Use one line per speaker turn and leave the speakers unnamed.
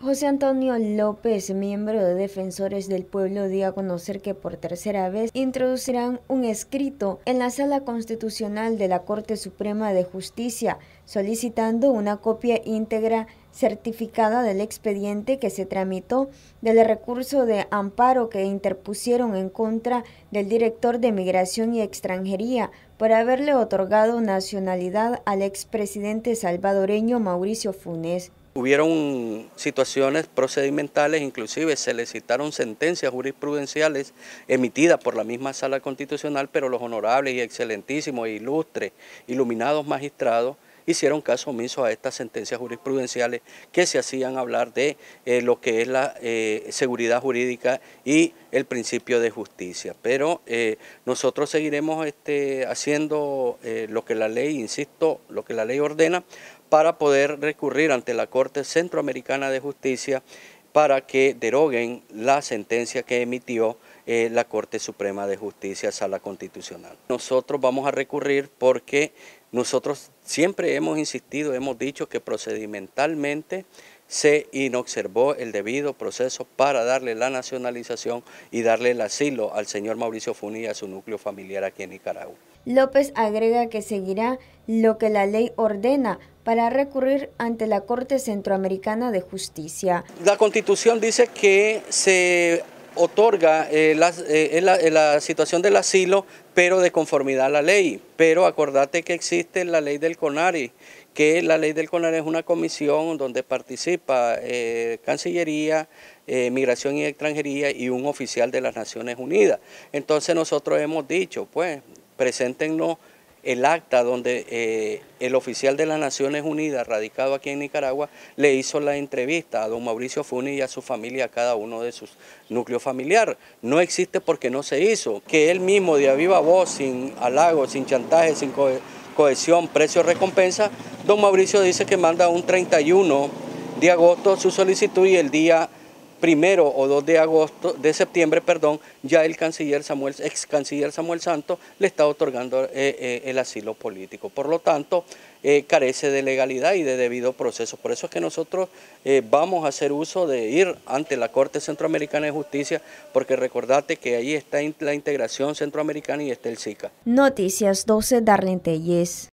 José Antonio López, miembro de Defensores del Pueblo, dio a conocer que por tercera vez introducirán un escrito en la Sala Constitucional de la Corte Suprema de Justicia, solicitando una copia íntegra certificada del expediente que se tramitó del recurso de amparo que interpusieron en contra del director de Migración y Extranjería por haberle otorgado nacionalidad al expresidente salvadoreño Mauricio Funes.
Hubieron situaciones procedimentales, inclusive se le citaron sentencias jurisprudenciales emitidas por la misma sala constitucional, pero los honorables y excelentísimos e ilustres, iluminados magistrados hicieron caso omiso a estas sentencias jurisprudenciales que se hacían hablar de eh, lo que es la eh, seguridad jurídica y el principio de justicia. Pero eh, nosotros seguiremos este, haciendo lo que la ley, insisto, lo que la ley ordena para poder recurrir ante la Corte Centroamericana de Justicia para que deroguen la sentencia que emitió la Corte Suprema de Justicia, Sala Constitucional. Nosotros vamos a recurrir porque nosotros siempre hemos insistido, hemos dicho que procedimentalmente se inobservó el debido proceso para darle la nacionalización y darle el asilo al señor Mauricio Funi y a su núcleo familiar aquí en Nicaragua.
López agrega que seguirá lo que la ley ordena para recurrir ante la Corte Centroamericana de Justicia.
La Constitución dice que se otorga eh, eh, la, situación del asilo, pero de conformidad a la ley. Pero acordate que existe la ley del CONARI, que la ley del CONARI es una comisión donde participa eh, Cancillería, Migración y Extranjería y un oficial de las Naciones Unidas. Entonces nosotros hemos dicho, pues, preséntenos el acta donde eh, el oficial de las Naciones Unidas, radicado aquí en Nicaragua, le hizo la entrevista a don Mauricio Funi y a su familia, a cada uno de sus núcleos familiares. No existe porque no se hizo. Que él mismo, de a viva voz, sin halago, sin chantaje, sin cohesión, precio, recompensa, don Mauricio dice que manda un 31 de agosto su solicitud y el día primero o 2 de agosto, de septiembre, perdón, ya el canciller Samuel, ex canciller Samuel Santos le está otorgando eh, eh, el asilo político. Por lo tanto, eh, carece de legalidad y de debido proceso. Por eso es que nosotros vamos a hacer uso de ir ante la Corte Centroamericana de Justicia, porque recordate que ahí está la integración centroamericana y está el SICA.
Noticias 12, Darlene Telles.